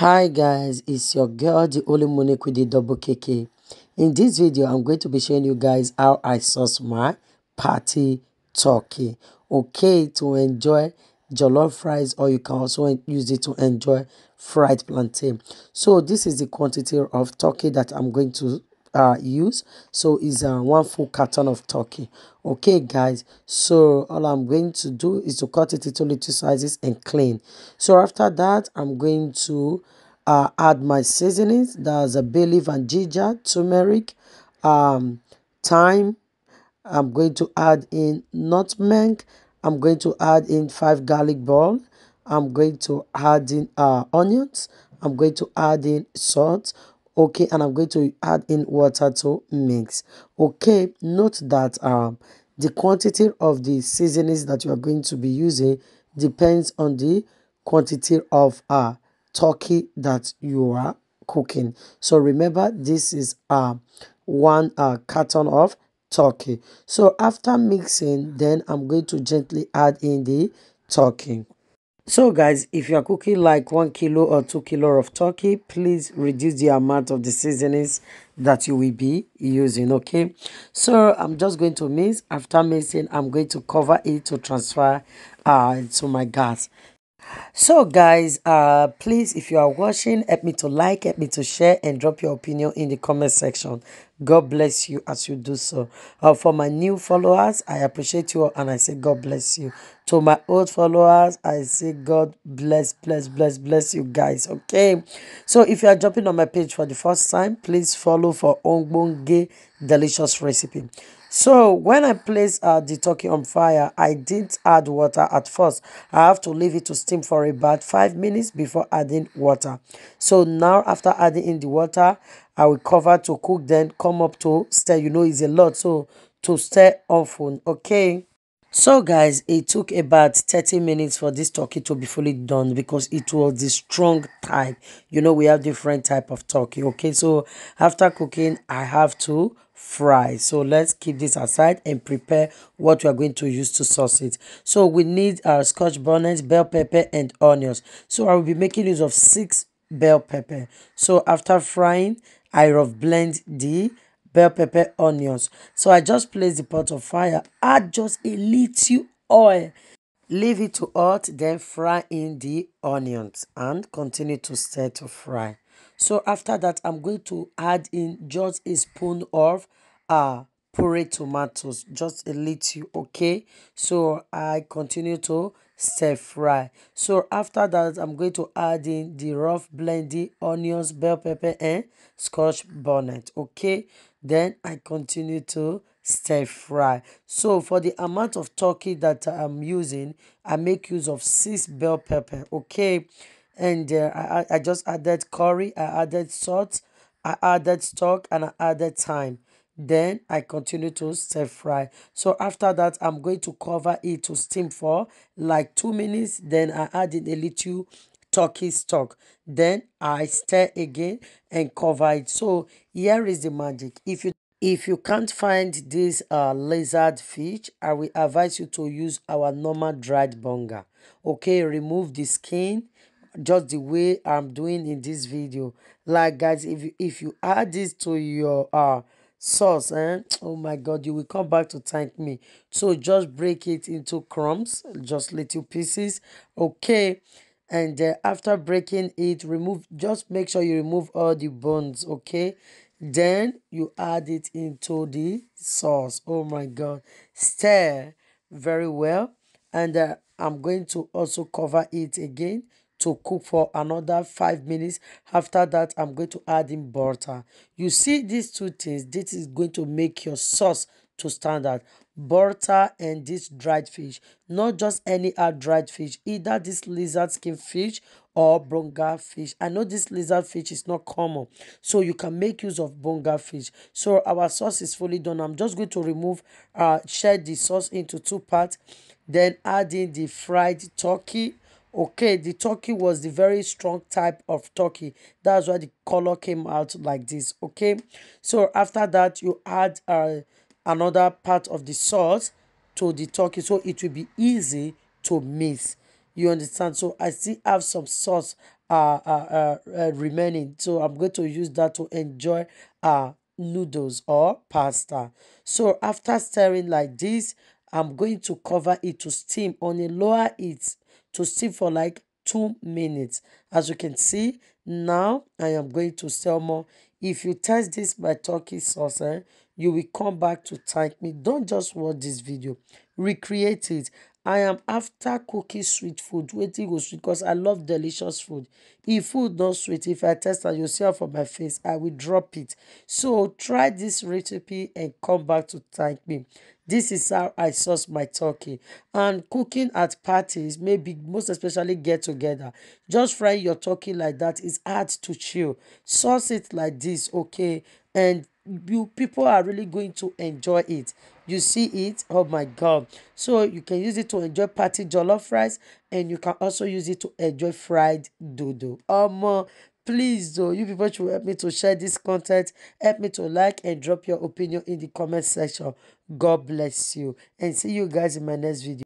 Hi guys, it's your girl the only Monique with the double KK. In this video, I'm going to be showing you guys how I source my party turkey. Okay, to enjoy jollof fries, or you can also use it to enjoy fried plantain. So this is the quantity of turkey that I'm going to uh, use so it's uh, one full carton of turkey okay guys so all i'm going to do is to cut it into little sizes and clean so after that i'm going to uh, add my seasonings there's a bay leaf and ginger turmeric um thyme i'm going to add in nutmeg i'm going to add in five garlic ball I'm going to add in uh, onions. I'm going to add in salt okay and i'm going to add in water to mix okay note that um the quantity of the seasonings that you are going to be using depends on the quantity of uh turkey that you are cooking so remember this is uh one uh carton of turkey so after mixing then i'm going to gently add in the turkey so guys, if you are cooking like 1 kilo or 2 kilo of turkey, please reduce the amount of the seasonings that you will be using, okay? So I'm just going to mix. After mixing, I'm going to cover it to transfer uh, to my gas. So guys, uh, please, if you are watching, help me to like, help me to share, and drop your opinion in the comment section. God bless you as you do so. Uh, for my new followers, I appreciate you and I say God bless you. To my old followers, I say God bless, bless, bless, bless you guys, okay? So if you are jumping on my page for the first time, please follow for Ongbonge Delicious Recipe. So when I placed uh, the turkey on fire, I didn't add water at first. I have to leave it to steam for about five minutes before adding water. So now after adding in the water, I will cover to cook then come up to stir. You know it's a lot so to stir often. Okay. So guys, it took about 30 minutes for this turkey to be fully done because it was the strong type. You know, we have different type of turkey, okay? So after cooking, I have to fry. So let's keep this aside and prepare what we are going to use to sauce it. So we need our uh, scotch bonnet, bell pepper, and onions. So I will be making use of six bell pepper. So after frying, I rough blend the bell pepper, onions. So I just place the pot on fire, add just a little oil, leave it to hot, then fry in the onions and continue to stir to fry. So after that, I'm going to add in just a spoon of uh, puree tomatoes, just a little, okay? So I continue to stir fry. So after that, I'm going to add in the rough blended onions, bell pepper, and scotch bonnet, okay? Then I continue to stir fry. So for the amount of turkey that I'm using, I make use of six bell pepper, okay? And uh, I, I just added curry, I added salt, I added stock, and I added thyme then i continue to stir fry so after that i'm going to cover it to steam for like two minutes then i add in a little turkey stock. Then I stir again and cover it. So here is the magic. If you if you can't find this uh, lizard fish, I will advise you to use our normal dried bonga. Okay, remove the skin just the way I'm doing in this video. Like guys, if you, if you add this to your uh sauce, eh? oh my God, you will come back to thank me. So just break it into crumbs, just little pieces. Okay and uh, after breaking it remove just make sure you remove all the bones okay then you add it into the sauce oh my god stir very well and uh, i'm going to also cover it again to cook for another five minutes after that i'm going to add in butter you see these two things this is going to make your sauce to standard. Butter and this dried fish, not just any hard dried fish, either this lizard skin fish or bonga fish. I know this lizard fish is not common, so you can make use of bonga fish. So our sauce is fully done. I'm just going to remove, uh, share the sauce into two parts, then add in the fried turkey. Okay, the turkey was the very strong type of turkey. That's why the color came out like this. Okay, so after that, you add uh, another part of the sauce to the turkey so it will be easy to mix you understand so i still have some sauce uh, uh, uh, uh, remaining so i'm going to use that to enjoy uh noodles or pasta so after stirring like this i'm going to cover it to steam on a lower heat to steam for like two minutes as you can see now i am going to sell more if you test this by turkey sauce eh, you will come back to thank me don't just watch this video recreate it i am after cooking sweet food wetin go sweet because i love delicious food if food not sweet if i test am you see for my face i will drop it so try this recipe and come back to thank me this is how i source my turkey and cooking at parties maybe most especially get together just fry your turkey like that is hard to chew sauce it like this okay and you people are really going to enjoy it. You see it? Oh my God. So you can use it to enjoy party jollof rice and you can also use it to enjoy fried dodo. Omo, um, please though, you people should help me to share this content. Help me to like and drop your opinion in the comment section. God bless you and see you guys in my next video.